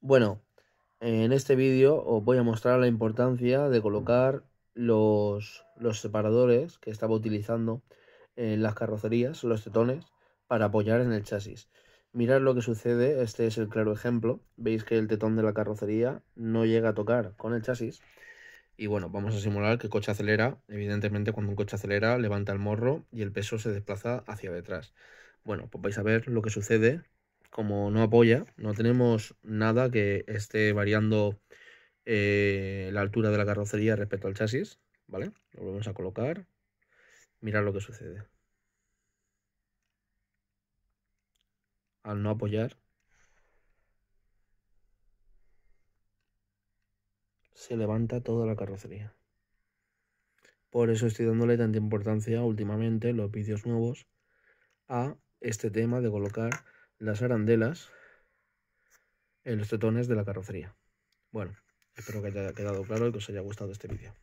Bueno, en este vídeo os voy a mostrar la importancia de colocar los, separadores que estaba utilizando en las carrocerías, los tetones, para apoyar en el chasis. Mirad lo que sucede, este es el claro ejemplo. Veis que el tetón de la carrocería no llega a tocar con el chasis. Y bueno, vamos a simular que el coche acelera. Evidentemente cuando un coche acelera levanta el morro y el peso se desplaza hacia detrás. Bueno, pues vais a ver lo que sucede como no apoya, no tenemos nada que esté variando eh, la altura de la carrocería respecto al chasis, ¿vale? Lo volvemos a colocar, Mirad lo que sucede. Al no apoyar, se levanta toda la carrocería. Por eso estoy dándole tanta importancia últimamente los vídeos nuevos a este tema de colocar las arandelas en los tetones de la carrocería. Bueno, espero que haya quedado claro y que os haya gustado este vídeo.